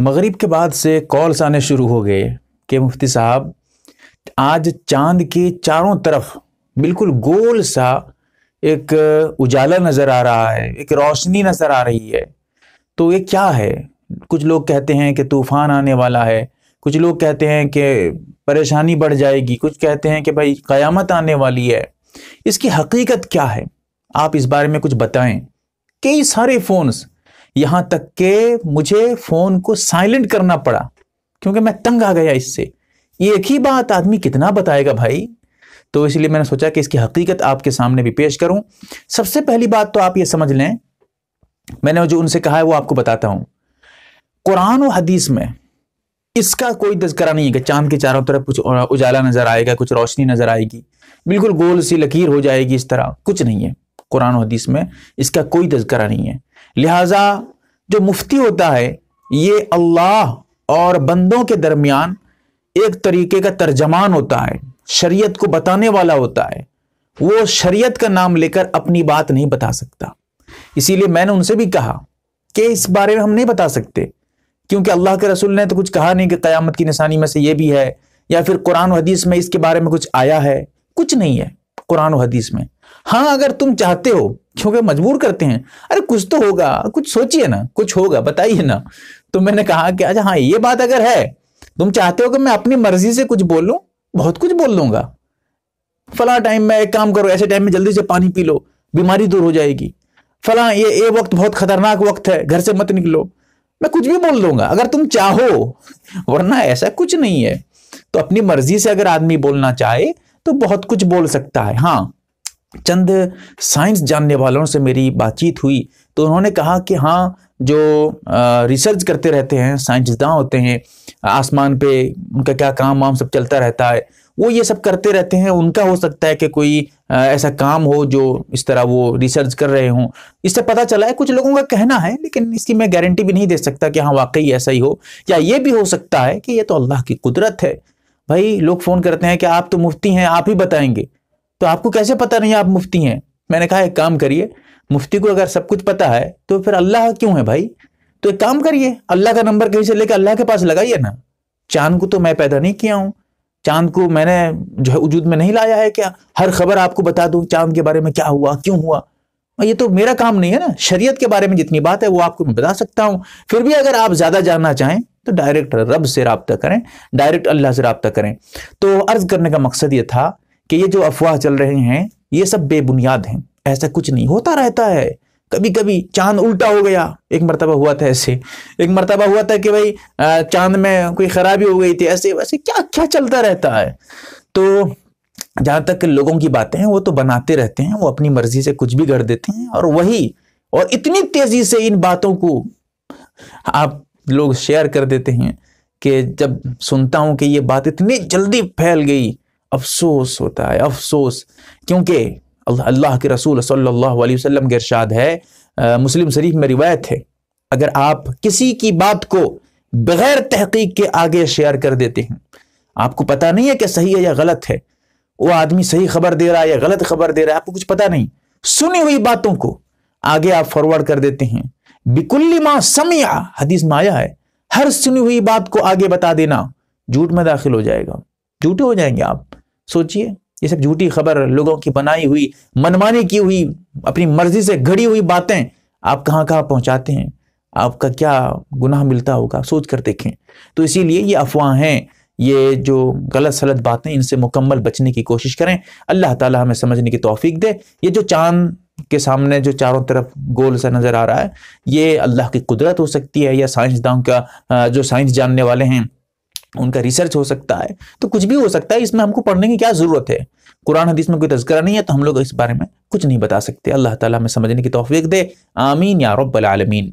मगरिब के बाद से कॉल्स आने शुरू हो गए कि मुफ्ती साहब आज चांद के चारों तरफ बिल्कुल गोल सा एक उजाला नज़र आ रहा है एक रोशनी नज़र आ रही है तो ये क्या है कुछ लोग कहते हैं कि तूफ़ान आने वाला है कुछ लोग कहते हैं कि परेशानी बढ़ जाएगी कुछ कहते हैं कि भाई क़यामत आने वाली है इसकी हकीकत क्या है आप इस बारे में कुछ बताएं कई सारे फ़ोन्स यहां तक के मुझे फोन को साइलेंट करना पड़ा क्योंकि मैं तंग आ गया इससे ये एक ही बात आदमी कितना बताएगा भाई तो इसलिए मैंने सोचा कि इसकी हकीकत आपके सामने भी पेश करूं सबसे पहली बात तो आप ये समझ लें मैंने जो उनसे कहा है वो आपको बताता हूं कुरान और हदीस में इसका कोई तस्करा नहीं है कि चांद के चारों तरफ कुछ उजाला नजर आएगा कुछ रोशनी नजर आएगी बिल्कुल गोल सी लकीर हो जाएगी इस तरह कुछ नहीं है कुरान हदीस में इसका कोई तस्करा नहीं है लिहाजा जो मुफ्ती होता है ये अल्लाह और बंदों के दरमियान एक तरीके का तर्जमान होता है शरीयत को बताने वाला होता है वो शरीयत का नाम लेकर अपनी बात नहीं बता सकता इसीलिए मैंने उनसे भी कहा कि इस बारे में हम नहीं बता सकते क्योंकि अल्लाह के रसूल ने तो कुछ कहा नहीं कि क़यामत की निशानी में से ये भी है या फिर कुरान हदीस में इसके बारे में कुछ आया है कुछ नहीं है कुरान हदीस में हाँ अगर तुम चाहते हो क्योंकि मजबूर करते हैं अरे कुछ तो होगा कुछ सोचिए ना कुछ होगा बताइए ना तो मैंने कहा कि अच्छा हाँ ये बात अगर है तुम चाहते हो कि मैं अपनी मर्जी से कुछ बोलूं बहुत कुछ बोल दूंगा फला टाइम में एक काम करो ऐसे टाइम में जल्दी से पानी पी लो बीमारी दूर हो जाएगी फला ये ये वक्त बहुत खतरनाक वक्त है घर से मत निकलो मैं कुछ भी बोल दूंगा अगर तुम चाहो वरना ऐसा कुछ नहीं है तो अपनी मर्जी से अगर आदमी बोलना चाहे तो बहुत कुछ बोल सकता है हाँ चंद साइंस जानने वालों से मेरी बातचीत हुई तो उन्होंने कहा कि हाँ जो रिसर्च करते रहते हैं साइंसदान होते हैं आसमान पे उनका क्या काम वाम सब चलता रहता है वो ये सब करते रहते हैं उनका हो सकता है कि कोई ऐसा काम हो जो इस तरह वो रिसर्च कर रहे हों इससे पता चला है कुछ लोगों का कहना है लेकिन इसकी मैं गारंटी भी नहीं दे सकता कि हाँ वाकई ऐसा ही हो या ये भी हो सकता है कि ये तो अल्लाह की कुदरत है भाई लोग फ़ोन करते हैं कि आप तो मुफ्ती हैं आप ही बताएंगे तो आपको कैसे पता नहीं आप मुफ्ती हैं मैंने कहा एक काम करिए मुफ्ती को अगर सब कुछ पता है तो फिर अल्लाह क्यों है भाई तो एक काम करिए अल्लाह का नंबर कहीं से लेकर अल्लाह के पास लगाइए ना चांद को तो मैं पैदा नहीं किया हूँ चांद को मैंने जो है वजूद में नहीं लाया है क्या हर खबर आपको बता दू चांद के बारे में क्या हुआ क्यों हुआ ये तो मेरा काम नहीं है ना शरीयत के बारे में जितनी बात है वो आपको मैं बता सकता हूँ फिर भी अगर आप ज़्यादा जानना चाहें तो डायरेक्ट रब से रबता करें डायरेक्ट अल्लाह से रबता करें तो अर्ज करने का मकसद ये था कि ये जो अफवाह चल रहे हैं ये सब बेबुनियाद हैं ऐसा कुछ नहीं होता रहता है कभी कभी चांद उल्टा हो गया एक मरतबा हुआ था ऐसे एक मरतबा हुआ था कि भाई चांद में कोई खराबी हो गई थी ऐसे वैसे क्या क्या चलता रहता है तो जहाँ तक लोगों की बातें हैं वो तो बनाते रहते हैं वो अपनी मर्जी से कुछ भी कर देते हैं और वही और इतनी तेजी से इन बातों को आप लोग शेयर कर देते हैं कि जब सुनता हूँ कि ये बात इतनी जल्दी फैल गई अफसोस होता है अफसोस क्योंकि अल्लाह के रसूल सल्लल्लाहु अलैहि वसल्लम के इरशाद है आ, मुस्लिम शरीफ में रिवायत है अगर आप किसी की बात को बगैर तहकीक के आगे शेयर कर देते हैं आपको पता नहीं है कि सही है या गलत है वो आदमी सही खबर दे रहा है या गलत खबर दे रहा है आपको कुछ पता नहीं सुनी हुई बातों को आगे आप फॉरवर्ड कर देते हैं बिकुल्ली मां समिया हदीस में आया है हर सुनी हुई बात को आगे बता देना झूठ में दाखिल हो जाएगा झूठे हो जाएंगे आप सोचिए ये सब झूठी खबर लोगों की बनाई हुई मनमानी की हुई अपनी मर्जी से घड़ी हुई बातें आप कहाँ कहाँ पहुंचाते हैं आपका क्या गुनाह मिलता होगा सोच कर देखें तो इसीलिए ये अफवाह हैं ये जो गलत सलत बातें इनसे मुकम्मल बचने की कोशिश करें अल्लाह ताला हमें समझने की तौफीक दे ये जो चांद के सामने जो चारों तरफ गोल सा नज़र आ रहा है ये अल्लाह की कुदरत हो सकती है या साइंसदानों का जो साइंस जानने वाले हैं उनका रिसर्च हो सकता है तो कुछ भी हो सकता है इसमें हमको पढ़ने की क्या ज़रूरत है कुरान हदीस में कोई तस्करा नहीं है तो हम लोग इस बारे में कुछ नहीं बता सकते अल्लाह ताला हमें समझने की तोफीक दे आमीन या रब्बल आलमीन